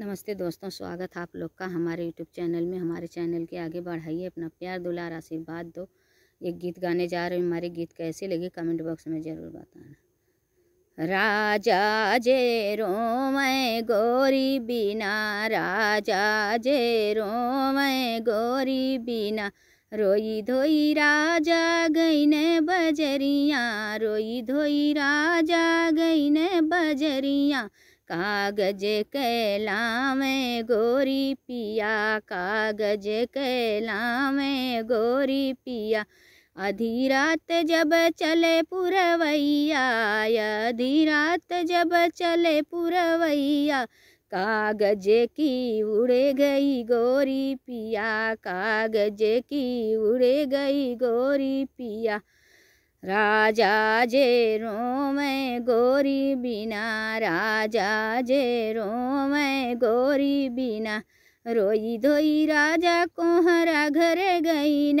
नमस्ते दोस्तों स्वागत है आप लोग का हमारे यूट्यूब चैनल में हमारे चैनल के आगे बढ़ाइए अपना प्यार दुलार आशीर्वाद दो ये गीत गाने जा रहे हैं हमारे गीत कैसे लगे कमेंट बॉक्स में ज़रूर बताना राजा जे रो मैं गोरी बिना राजा जे रो मैं गोरी बिना रोई धोई राजा गई ने बजरिया रोई धोई राजा गई ने बजरिया कागज कैला में गोरी पिया कागज कैला में गोरी पिया आधी रात जब चले पुरवैया आधी रात जब चले पुरवैया कागज की उड़े गई गोरी पिया कागज की उड़े गई गोरी पिया राजा जे रो मैं गोरी बिना राजा जे रो मैं गोरी बिना रोई धोई राजा कोहरा घरे गई न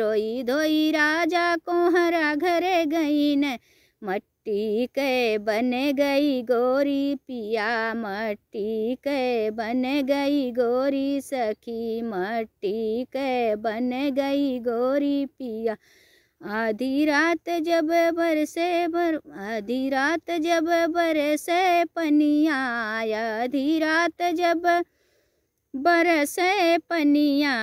रोई धोई राजा कोहरा घरे गई न मट्टी के बन गई गोरी पिया मट्टी के बन गई गोरी सखी मट्टी के बन गई गोरी पिया आधी रात जब बरसे बर आधी रात जब बरसे पनिया आधी रात जब बरसे पनिया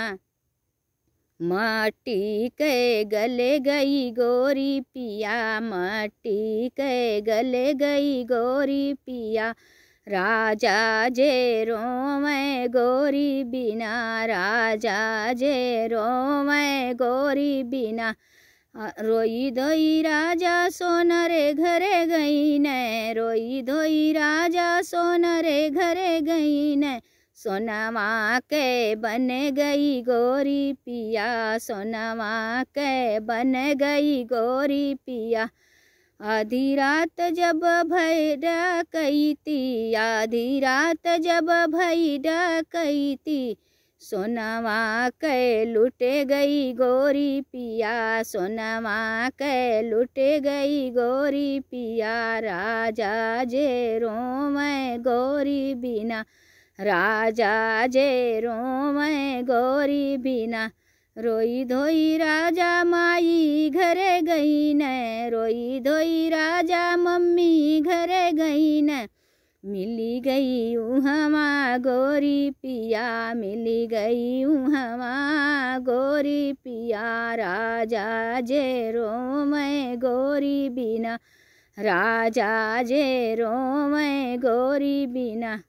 माटी के गले गई गोरी पिया माटी के गले गई गोरी पिया राजा जे रोवे गोरी बिना राजा जे रोवे गोरी बिना रोई धोई राजा सोनरे घरे गई ने रोई धोई राजा सोनरे घरे गई ने सोनवा के बन गई गोरी पिया सोनवा के बन गई गोरी पिया आधी रात जब भय थी आधी रात जब भय थी सोनवा के लुटे गई गोरी पिया सोनवा के लुटे गई गोरी पिया राजा जे रो मैं गोरी बिना राजा जे रो मैं गौरी बिना रोई धोई राजा माई घरे गई न रोई धोई राजा मम्मी घरे गई न मिली गई हमा गोरी पिया मिली गई हमा गोरी पिया राजा जे रो मैं गोरी बिना राजा जे रो मैं गोरी बिना